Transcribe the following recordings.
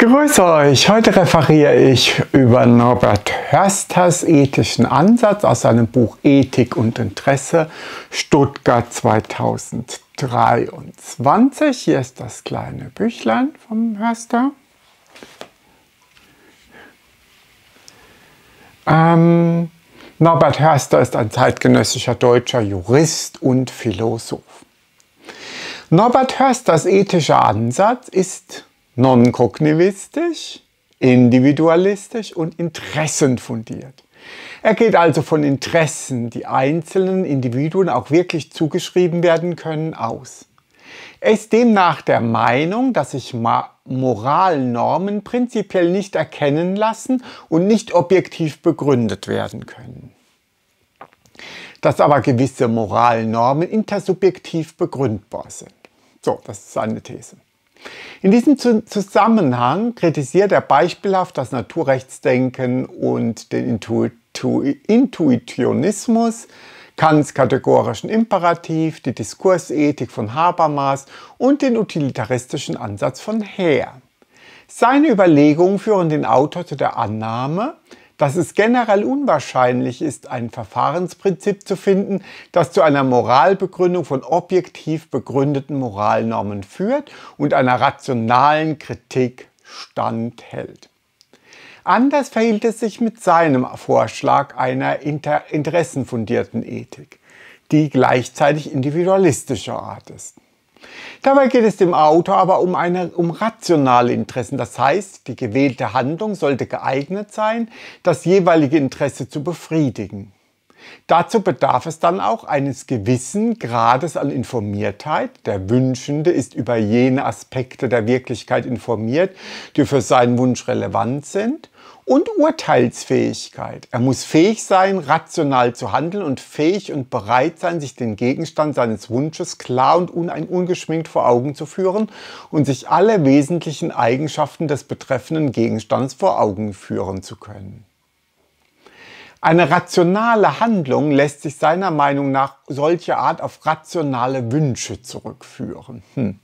Grüße euch! Heute referiere ich über Norbert Hörsters ethischen Ansatz aus seinem Buch Ethik und Interesse, Stuttgart 2023. Hier ist das kleine Büchlein vom Hörster. Ähm, Norbert Hörster ist ein zeitgenössischer deutscher Jurist und Philosoph. Norbert Hörsters ethischer Ansatz ist non nonkognivistisch, individualistisch und interessenfundiert. Er geht also von Interessen, die einzelnen Individuen auch wirklich zugeschrieben werden können, aus. Er ist demnach der Meinung, dass sich Moralnormen prinzipiell nicht erkennen lassen und nicht objektiv begründet werden können. Dass aber gewisse Moralnormen intersubjektiv begründbar sind. So, das ist seine These. In diesem Zusammenhang kritisiert er beispielhaft das Naturrechtsdenken und den Intu Intuitionismus, Kants kategorischen Imperativ, die Diskursethik von Habermas und den utilitaristischen Ansatz von Heer. Seine Überlegungen führen den Autor zu der Annahme, dass es generell unwahrscheinlich ist, ein Verfahrensprinzip zu finden, das zu einer Moralbegründung von objektiv begründeten Moralnormen führt und einer rationalen Kritik standhält. Anders verhielt es sich mit seinem Vorschlag einer inter interessenfundierten Ethik, die gleichzeitig individualistischer Art ist. Dabei geht es dem Autor aber um, eine, um rationale Interessen. Das heißt, die gewählte Handlung sollte geeignet sein, das jeweilige Interesse zu befriedigen. Dazu bedarf es dann auch eines gewissen Grades an Informiertheit. Der Wünschende ist über jene Aspekte der Wirklichkeit informiert, die für seinen Wunsch relevant sind. Und Urteilsfähigkeit. Er muss fähig sein, rational zu handeln und fähig und bereit sein, sich den Gegenstand seines Wunsches klar und ungeschminkt vor Augen zu führen und sich alle wesentlichen Eigenschaften des betreffenden Gegenstands vor Augen führen zu können. Eine rationale Handlung lässt sich seiner Meinung nach solcher Art auf rationale Wünsche zurückführen. Hm.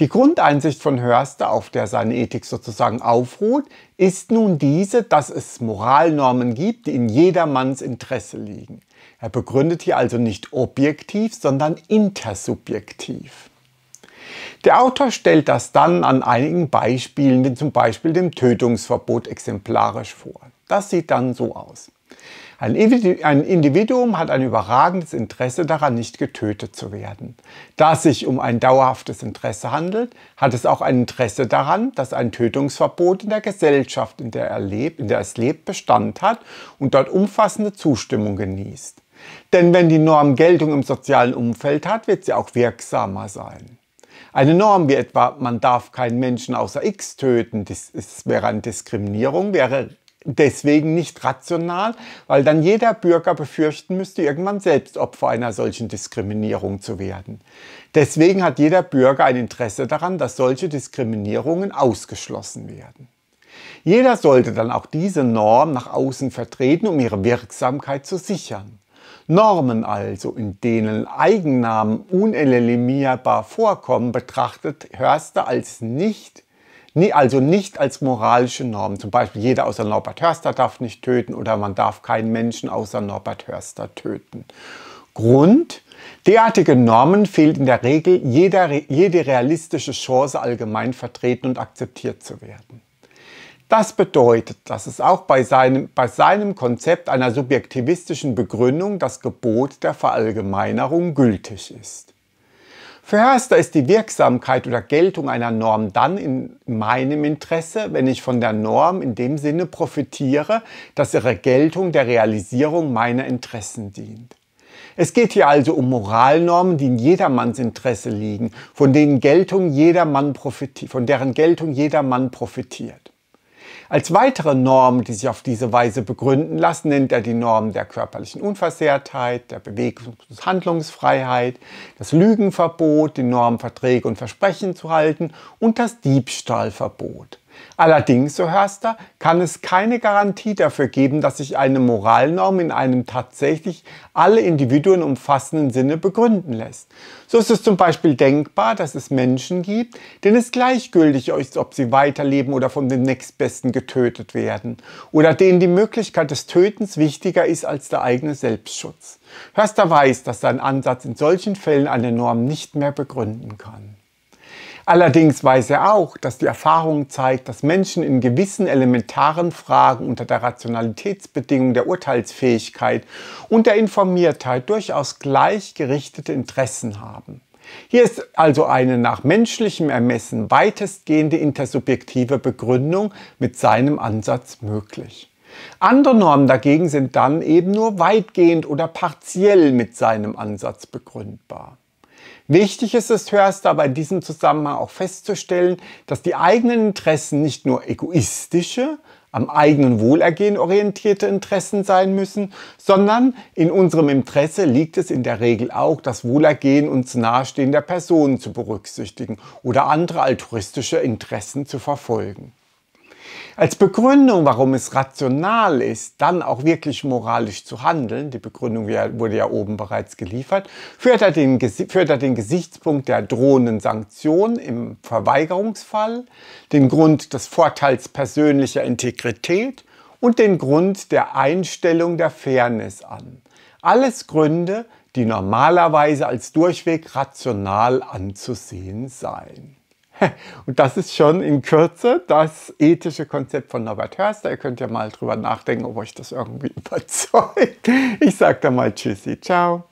Die Grundeinsicht von Hörster, auf der seine Ethik sozusagen aufruht, ist nun diese, dass es Moralnormen gibt, die in jedermanns Interesse liegen. Er begründet hier also nicht objektiv, sondern intersubjektiv. Der Autor stellt das dann an einigen Beispielen, wie zum Beispiel dem Tötungsverbot, exemplarisch vor. Das sieht dann so aus. Ein Individuum hat ein überragendes Interesse daran, nicht getötet zu werden. Da es sich um ein dauerhaftes Interesse handelt, hat es auch ein Interesse daran, dass ein Tötungsverbot in der Gesellschaft, in der, lebt, in der es lebt, Bestand hat und dort umfassende Zustimmung genießt. Denn wenn die Norm Geltung im sozialen Umfeld hat, wird sie auch wirksamer sein. Eine Norm wie etwa, man darf keinen Menschen außer X töten, das wäre eine Diskriminierung, wäre deswegen nicht rational, weil dann jeder Bürger befürchten müsste, irgendwann selbst Opfer einer solchen Diskriminierung zu werden. Deswegen hat jeder Bürger ein Interesse daran, dass solche Diskriminierungen ausgeschlossen werden. Jeder sollte dann auch diese Norm nach außen vertreten, um ihre Wirksamkeit zu sichern. Normen also, in denen Eigennamen unelimierbar vorkommen, betrachtet Hörster als nicht also nicht als moralische Norm. Zum Beispiel jeder außer Norbert Hörster darf nicht töten oder man darf keinen Menschen außer Norbert Hörster töten. Grund? Derartige Normen fehlt in der Regel jeder, jede realistische Chance, allgemein vertreten und akzeptiert zu werden. Das bedeutet, dass es auch bei seinem, bei seinem Konzept einer subjektivistischen Begründung das Gebot der Verallgemeinerung gültig ist. Förster ist die Wirksamkeit oder Geltung einer Norm dann in meinem Interesse, wenn ich von der Norm in dem Sinne profitiere, dass ihre Geltung der Realisierung meiner Interessen dient. Es geht hier also um Moralnormen, die in jedermanns Interesse liegen, von denen Geltung jedermann profitiert, von deren Geltung jedermann profitiert. Als weitere Normen, die sich auf diese Weise begründen lassen, nennt er die Normen der körperlichen Unversehrtheit, der Bewegungs- und Handlungsfreiheit, das Lügenverbot, die Norm, Verträge und Versprechen zu halten und das Diebstahlverbot. Allerdings, so Hörster, kann es keine Garantie dafür geben, dass sich eine Moralnorm in einem tatsächlich alle Individuen umfassenden Sinne begründen lässt. So ist es zum Beispiel denkbar, dass es Menschen gibt, denen es gleichgültig ist, ob sie weiterleben oder von dem nächstbesten getötet werden, oder denen die Möglichkeit des Tötens wichtiger ist als der eigene Selbstschutz. Hörster weiß, dass sein Ansatz in solchen Fällen eine Norm nicht mehr begründen kann. Allerdings weiß er auch, dass die Erfahrung zeigt, dass Menschen in gewissen elementaren Fragen unter der Rationalitätsbedingung der Urteilsfähigkeit und der Informiertheit durchaus gleichgerichtete Interessen haben. Hier ist also eine nach menschlichem Ermessen weitestgehende intersubjektive Begründung mit seinem Ansatz möglich. Andere Normen dagegen sind dann eben nur weitgehend oder partiell mit seinem Ansatz begründbar. Wichtig ist es, Hörster, bei diesem Zusammenhang auch festzustellen, dass die eigenen Interessen nicht nur egoistische, am eigenen Wohlergehen orientierte Interessen sein müssen, sondern in unserem Interesse liegt es in der Regel auch, das Wohlergehen uns nahestehender Personen zu berücksichtigen oder andere altruistische Interessen zu verfolgen. Als Begründung, warum es rational ist, dann auch wirklich moralisch zu handeln, die Begründung wurde ja oben bereits geliefert, führt er den, führt er den Gesichtspunkt der drohenden Sanktion im Verweigerungsfall, den Grund des Vorteils persönlicher Integrität und den Grund der Einstellung der Fairness an. Alles Gründe, die normalerweise als durchweg rational anzusehen seien. Und das ist schon in Kürze das ethische Konzept von Norbert Hörster. Ihr könnt ja mal drüber nachdenken, ob euch das irgendwie überzeugt. Ich sage da mal Tschüssi, ciao.